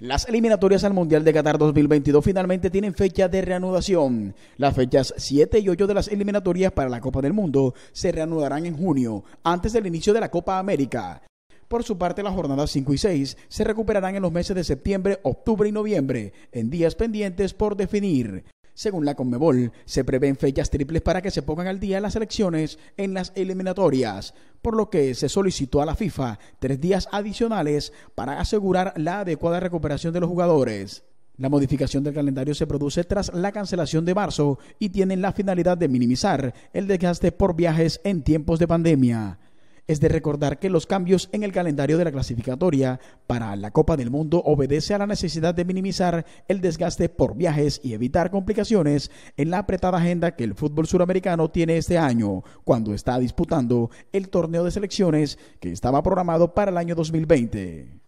Las eliminatorias al Mundial de Qatar 2022 finalmente tienen fecha de reanudación. Las fechas 7 y 8 de las eliminatorias para la Copa del Mundo se reanudarán en junio, antes del inicio de la Copa América. Por su parte, las jornadas 5 y 6 se recuperarán en los meses de septiembre, octubre y noviembre, en días pendientes por definir. Según la Conmebol, se prevén fechas triples para que se pongan al día las elecciones en las eliminatorias, por lo que se solicitó a la FIFA tres días adicionales para asegurar la adecuada recuperación de los jugadores. La modificación del calendario se produce tras la cancelación de marzo y tiene la finalidad de minimizar el desgaste por viajes en tiempos de pandemia. Es de recordar que los cambios en el calendario de la clasificatoria para la Copa del Mundo obedece a la necesidad de minimizar el desgaste por viajes y evitar complicaciones en la apretada agenda que el fútbol suramericano tiene este año, cuando está disputando el torneo de selecciones que estaba programado para el año 2020.